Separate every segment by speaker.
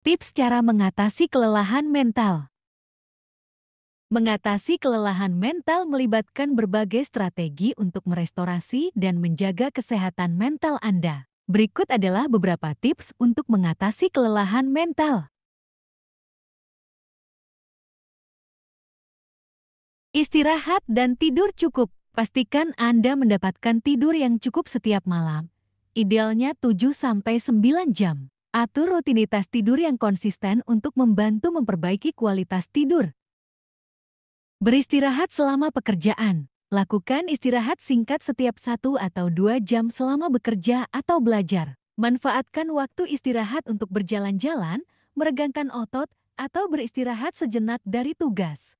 Speaker 1: Tips cara mengatasi kelelahan mental. Mengatasi kelelahan mental melibatkan berbagai strategi untuk merestorasi dan menjaga kesehatan mental Anda. Berikut adalah beberapa tips untuk mengatasi kelelahan mental. Istirahat dan tidur cukup. Pastikan Anda mendapatkan tidur yang cukup setiap malam. Idealnya 7-9 jam. Atur rutinitas tidur yang konsisten untuk membantu memperbaiki kualitas tidur. Beristirahat selama pekerjaan. Lakukan istirahat singkat setiap satu atau dua jam selama bekerja atau belajar. Manfaatkan waktu istirahat untuk berjalan-jalan, meregangkan otot, atau beristirahat sejenak dari tugas.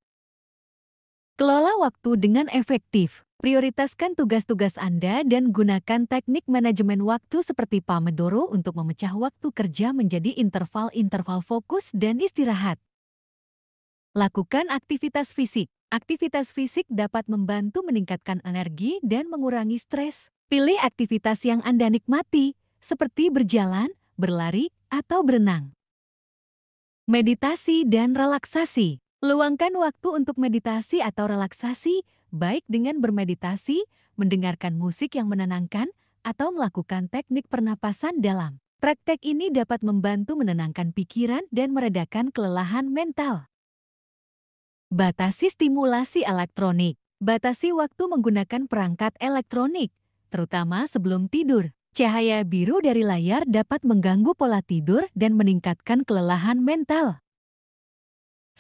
Speaker 1: Kelola waktu dengan efektif. Prioritaskan tugas-tugas Anda dan gunakan teknik manajemen waktu seperti Pomodoro untuk memecah waktu kerja menjadi interval-interval fokus dan istirahat. Lakukan aktivitas fisik. Aktivitas fisik dapat membantu meningkatkan energi dan mengurangi stres. Pilih aktivitas yang Anda nikmati, seperti berjalan, berlari, atau berenang. Meditasi dan relaksasi. Luangkan waktu untuk meditasi atau relaksasi, baik dengan bermeditasi, mendengarkan musik yang menenangkan, atau melakukan teknik pernapasan dalam. Praktek ini dapat membantu menenangkan pikiran dan meredakan kelelahan mental. Batasi stimulasi elektronik. Batasi waktu menggunakan perangkat elektronik, terutama sebelum tidur. Cahaya biru dari layar dapat mengganggu pola tidur dan meningkatkan kelelahan mental.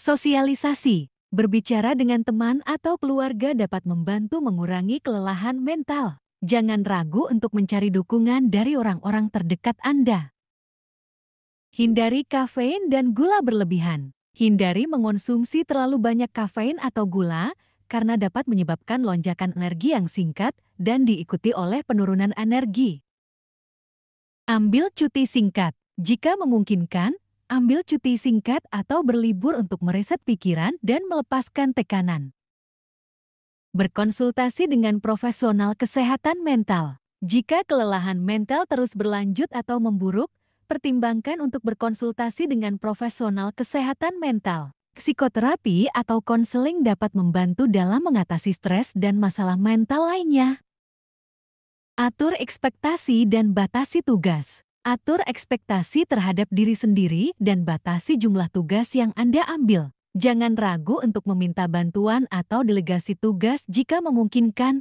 Speaker 1: Sosialisasi, berbicara dengan teman atau keluarga dapat membantu mengurangi kelelahan mental. Jangan ragu untuk mencari dukungan dari orang-orang terdekat Anda. Hindari kafein dan gula berlebihan. Hindari mengonsumsi terlalu banyak kafein atau gula karena dapat menyebabkan lonjakan energi yang singkat dan diikuti oleh penurunan energi. Ambil cuti singkat. Jika memungkinkan, ambil cuti singkat atau berlibur untuk mereset pikiran dan melepaskan tekanan. Berkonsultasi dengan profesional kesehatan mental. Jika kelelahan mental terus berlanjut atau memburuk, pertimbangkan untuk berkonsultasi dengan profesional kesehatan mental. Psikoterapi atau konseling dapat membantu dalam mengatasi stres dan masalah mental lainnya. Atur ekspektasi dan batasi tugas. Atur ekspektasi terhadap diri sendiri dan batasi jumlah tugas yang Anda ambil. Jangan ragu untuk meminta bantuan atau delegasi tugas jika memungkinkan.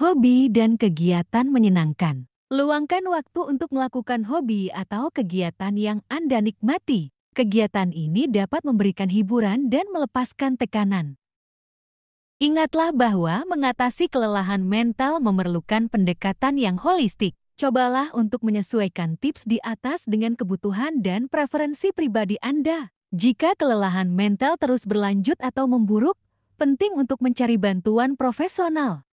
Speaker 1: Hobi dan kegiatan menyenangkan. Luangkan waktu untuk melakukan hobi atau kegiatan yang Anda nikmati. Kegiatan ini dapat memberikan hiburan dan melepaskan tekanan. Ingatlah bahwa mengatasi kelelahan mental memerlukan pendekatan yang holistik. Cobalah untuk menyesuaikan tips di atas dengan kebutuhan dan preferensi pribadi Anda. Jika kelelahan mental terus berlanjut atau memburuk, penting untuk mencari bantuan profesional.